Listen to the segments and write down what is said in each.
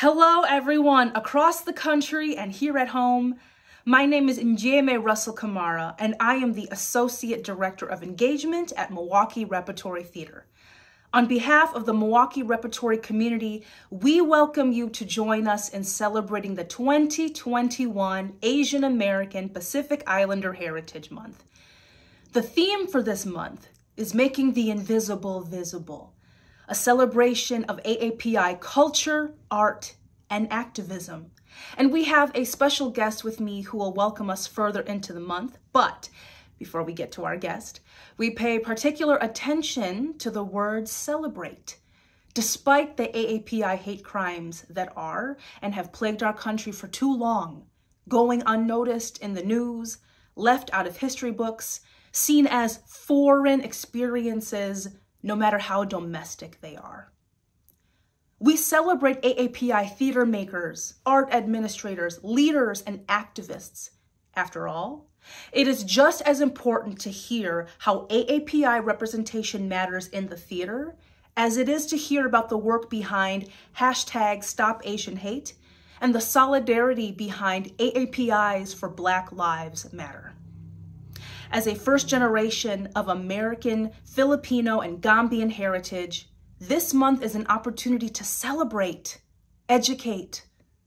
Hello, everyone across the country and here at home. My name is Njeme Russell Kamara, and I am the Associate Director of Engagement at Milwaukee Repertory Theater. On behalf of the Milwaukee Repertory community, we welcome you to join us in celebrating the 2021 Asian American Pacific Islander Heritage Month. The theme for this month is making the invisible visible a celebration of AAPI culture, art, and activism. And we have a special guest with me who will welcome us further into the month. But before we get to our guest, we pay particular attention to the word celebrate. Despite the AAPI hate crimes that are and have plagued our country for too long, going unnoticed in the news, left out of history books, seen as foreign experiences no matter how domestic they are. We celebrate AAPI theater makers, art administrators, leaders, and activists. After all, it is just as important to hear how AAPI representation matters in the theater as it is to hear about the work behind hashtag Stop Asian Hate and the solidarity behind AAPIs for Black Lives Matter. As a first generation of American, Filipino, and Gambian heritage, this month is an opportunity to celebrate, educate,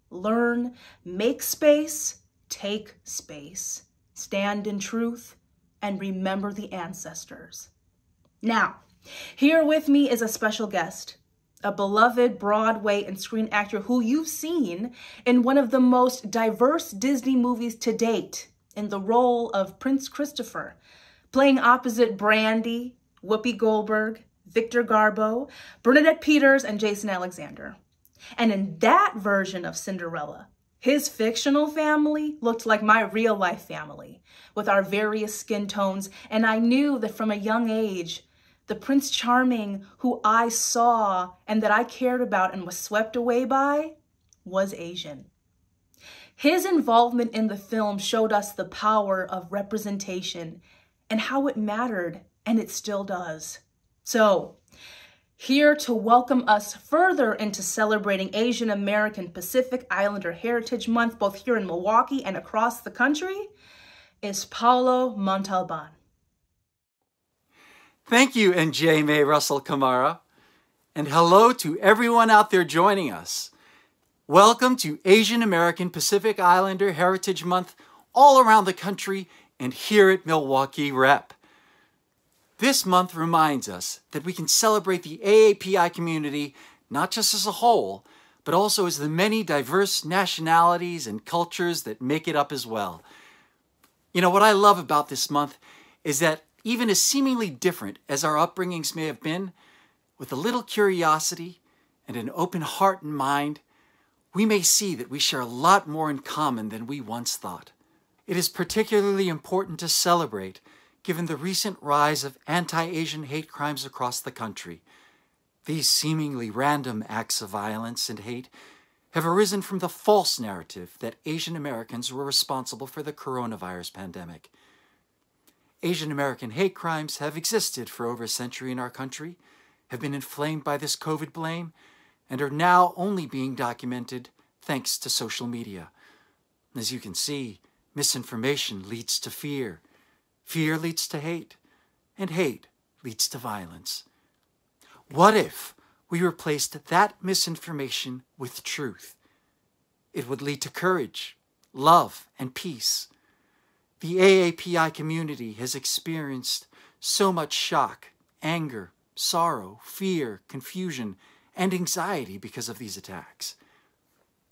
learn, make space, take space, stand in truth, and remember the ancestors. Now, here with me is a special guest, a beloved Broadway and screen actor who you've seen in one of the most diverse Disney movies to date, in the role of Prince Christopher, playing opposite Brandy, Whoopi Goldberg, Victor Garbo, Bernadette Peters, and Jason Alexander. And in that version of Cinderella, his fictional family looked like my real life family with our various skin tones, and I knew that from a young age, the Prince Charming who I saw and that I cared about and was swept away by was Asian. His involvement in the film showed us the power of representation and how it mattered, and it still does. So, here to welcome us further into celebrating Asian American Pacific Islander Heritage Month, both here in Milwaukee and across the country, is Paulo Montalban. Thank you, and May Russell Camara. And hello to everyone out there joining us. Welcome to Asian American Pacific Islander Heritage Month all around the country and here at Milwaukee Rep. This month reminds us that we can celebrate the AAPI community not just as a whole, but also as the many diverse nationalities and cultures that make it up as well. You know, what I love about this month is that even as seemingly different as our upbringings may have been, with a little curiosity and an open heart and mind, we may see that we share a lot more in common than we once thought. It is particularly important to celebrate given the recent rise of anti Asian hate crimes across the country. These seemingly random acts of violence and hate have arisen from the false narrative that Asian Americans were responsible for the coronavirus pandemic. Asian American hate crimes have existed for over a century in our country, have been inflamed by this COVID blame, and are now only being documented thanks to social media. As you can see, misinformation leads to fear, fear leads to hate, and hate leads to violence. What if we replaced that misinformation with truth? It would lead to courage, love, and peace. The AAPI community has experienced so much shock, anger, sorrow, fear, confusion, and anxiety because of these attacks.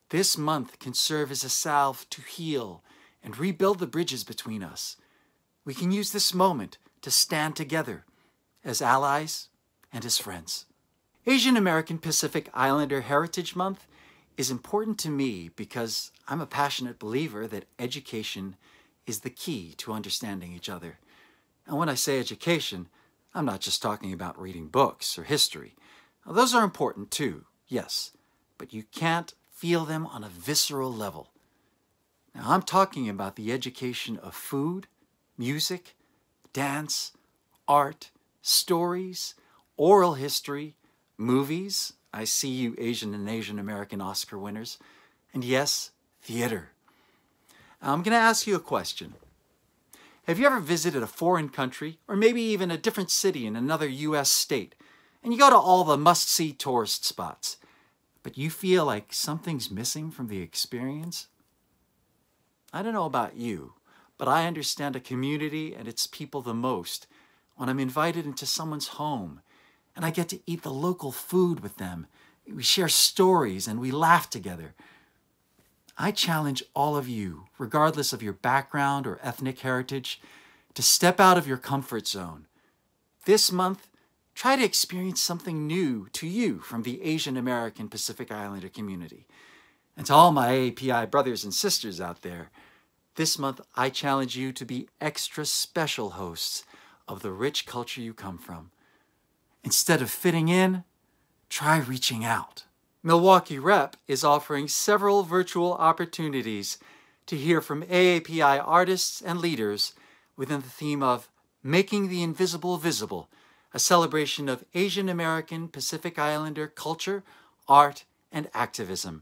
This month can serve as a salve to heal and rebuild the bridges between us. We can use this moment to stand together as allies and as friends. Asian American Pacific Islander Heritage Month is important to me because I'm a passionate believer that education is the key to understanding each other. And when I say education, I'm not just talking about reading books or history. Now, those are important too, yes, but you can't feel them on a visceral level. Now, I'm talking about the education of food, music, dance, art, stories, oral history, movies. I see you, Asian and Asian American Oscar winners. And yes, theater. Now, I'm going to ask you a question. Have you ever visited a foreign country or maybe even a different city in another U.S. state and you go to all the must see tourist spots, but you feel like something's missing from the experience? I don't know about you, but I understand a community and its people the most when I'm invited into someone's home and I get to eat the local food with them. We share stories and we laugh together. I challenge all of you, regardless of your background or ethnic heritage, to step out of your comfort zone. This month, try to experience something new to you from the Asian American Pacific Islander community. And to all my API brothers and sisters out there, this month I challenge you to be extra special hosts of the rich culture you come from. Instead of fitting in, try reaching out. Milwaukee Rep is offering several virtual opportunities to hear from AAPI artists and leaders within the theme of Making the Invisible Visible a celebration of Asian American Pacific Islander culture, art, and activism.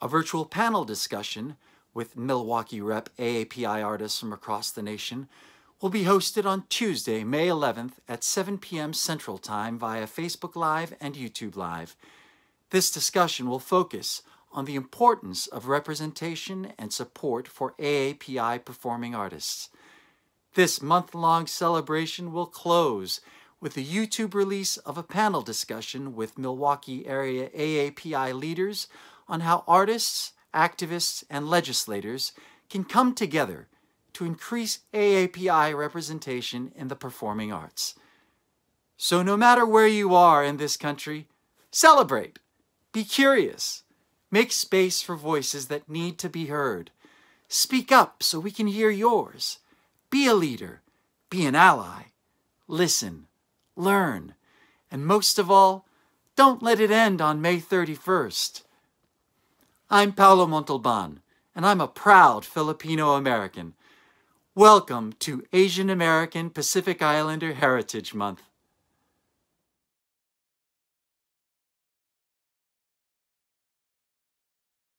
A virtual panel discussion with Milwaukee Rep AAPI artists from across the nation will be hosted on Tuesday, May 11th at 7 p.m. Central Time via Facebook Live and YouTube Live. This discussion will focus on the importance of representation and support for AAPI performing artists. This month long celebration will close with the YouTube release of a panel discussion with Milwaukee area AAPI leaders on how artists, activists, and legislators can come together to increase AAPI representation in the performing arts. So, no matter where you are in this country, celebrate, be curious, make space for voices that need to be heard. Speak up so we can hear yours. Be a leader, be an ally, listen learn, and most of all, don't let it end on May 31st. I'm Paolo Montalban, and I'm a proud Filipino American. Welcome to Asian American Pacific Islander Heritage Month.